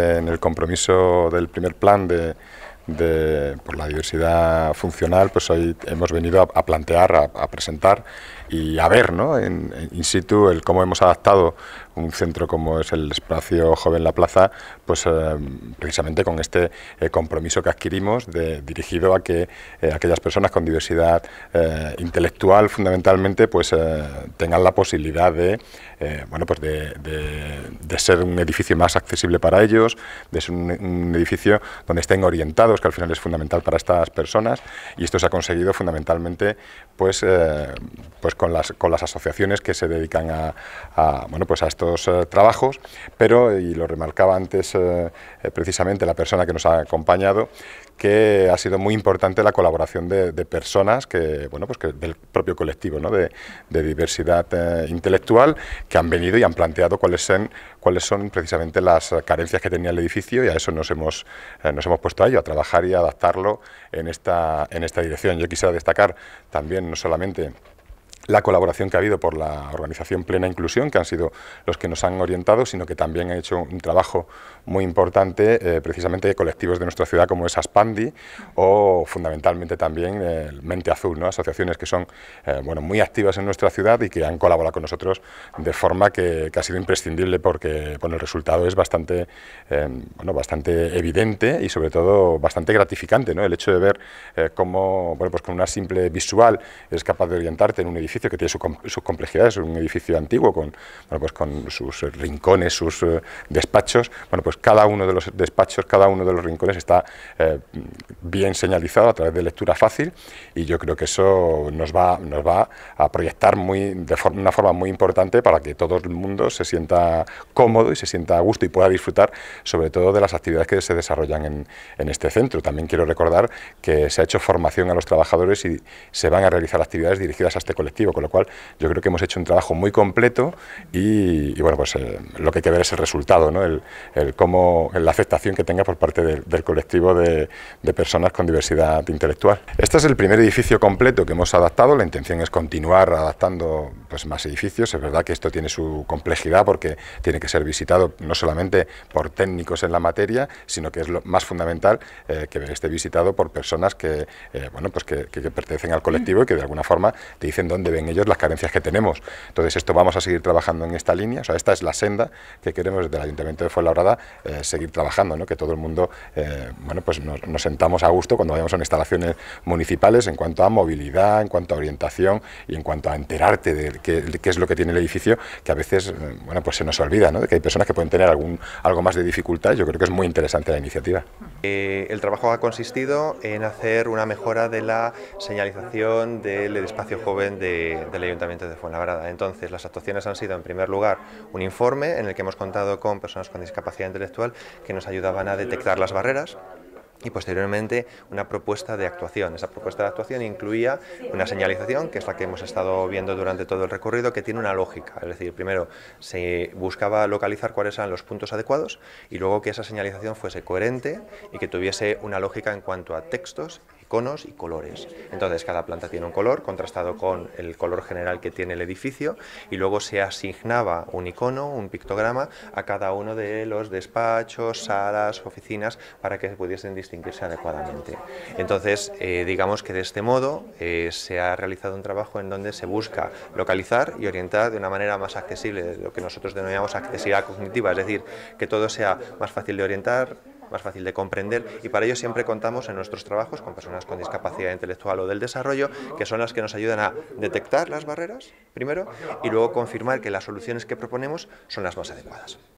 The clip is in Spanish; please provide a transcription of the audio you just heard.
En el compromiso del primer plan de, por la diversidad funcional, pues hoy hemos venido a, plantear, a presentar y a ver, ¿no? En, in situ, el cómo hemos adaptado un centro como es el espacio Joven La Plaza, pues eh, precisamente con este eh, compromiso que adquirimos de, dirigido a que eh, aquellas personas con diversidad intelectual fundamentalmente pues tengan la posibilidad de, bueno, pues de, ser un edificio más accesible para ellos, de ser un, edificio donde estén orientados, que al final es fundamental para estas personas y esto se ha conseguido fundamentalmente pues, pues pues, con las, con las asociaciones que se dedican a, bueno, pues a estos eh, trabajos, pero, y lo remarcaba antes eh, eh, precisamente la persona que nos ha acompañado, que ha sido muy importante la colaboración de, personas que, bueno, pues que del propio colectivo de, diversidad intelectual que han venido y han planteado cuáles son, cuáles son precisamente las carencias que tenía el edificio y a eso nos hemos, nos hemos puesto a ello, a trabajar y adaptarlo en esta, en esta dirección. Yo quisiera destacar también no solamente la colaboración que ha habido por la organización Plena Inclusión, que han sido los que nos han orientado, sino que también han hecho un trabajo muy importante eh, precisamente de colectivos de nuestra ciudad como es Aspandi o fundamentalmente también el Mente Azul, ¿no? asociaciones que son eh, bueno, muy activas en nuestra ciudad y que han colaborado con nosotros de forma que, ha sido imprescindible porque el resultado es bastante, eh, bastante evidente y sobre todo bastante gratificante, ¿no? el hecho de ver cómo bueno, pues con una simple visual es capaz de orientarte en un edificio que tiene sus complejidades, es un edificio antiguo con, pues con sus eh, rincones, sus eh, despachos. Bueno, pues cada uno de los despachos, cada uno de los rincones está eh, bien señalizado a través de lectura fácil y yo creo que eso nos va, nos va a proyectar muy, de una forma muy importante para que todo el mundo se sienta cómodo y se sienta a gusto y pueda disfrutar sobre todo de las actividades que se desarrollan en este centro. También quiero recordar que se ha hecho formación a los trabajadores y se van a realizar actividades dirigidas a este colectivo con lo cual yo creo que hemos hecho un trabajo muy completo y, bueno, pues eh, lo que hay que ver es el resultado, ¿no? el, la aceptación que tenga por parte del colectivo de, personas con diversidad intelectual. Este es el primer edificio completo que hemos adaptado, la intención es continuar adaptando pues, más edificios, es verdad que esto tiene su complejidad porque tiene que ser visitado no solamente por técnicos en la materia, sino que es lo más fundamental eh, que esté visitado por personas que, eh, bueno, pues que pertenecen al colectivo y que de alguna forma te dicen dónde en ellos las carencias que tenemos. Entonces, esto vamos a seguir trabajando en esta línea, o sea, esta es la senda que queremos desde el Ayuntamiento de Fuenlabrada eh, seguir trabajando, ¿no? que todo el mundo eh, bueno, pues nos, sentamos a gusto cuando vayamos a instalaciones municipales en cuanto a movilidad, en cuanto a orientación y en cuanto a enterarte de qué, es lo que tiene el edificio, que a veces eh, bueno, pues se nos olvida, ¿no? de que hay personas que pueden tener algún, algo más de dificultad. Yo creo que es muy interesante la iniciativa. Eh, el trabajo ha consistido en hacer una mejora de la señalización del espacio joven de del Ayuntamiento de Fuenlabrada. Entonces, las actuaciones han sido, en primer lugar, un informe en el que hemos contado con personas con discapacidad intelectual que nos ayudaban a detectar las barreras y posteriormente una propuesta de actuación. Esa propuesta de actuación incluía una señalización, que es la que hemos estado viendo durante todo el recorrido, que tiene una lógica. Es decir, primero se buscaba localizar cuáles eran los puntos adecuados y luego que esa señalización fuese coherente y que tuviese una lógica en cuanto a textos iconos y colores. Entonces cada planta tiene un color contrastado con el color general que tiene el edificio y luego se asignaba un icono, un pictograma a cada uno de los despachos, salas, oficinas para que pudiesen distinguirse adecuadamente. Entonces eh, digamos que de este modo eh, se ha realizado un trabajo en donde se busca localizar y orientar de una manera más accesible, lo que nosotros denominamos accesibilidad cognitiva, es decir, que todo sea más fácil de orientar, más fácil de comprender y para ello siempre contamos en nuestros trabajos con personas con discapacidad intelectual o del desarrollo, que son las que nos ayudan a detectar las barreras primero y luego confirmar que las soluciones que proponemos son las más adecuadas.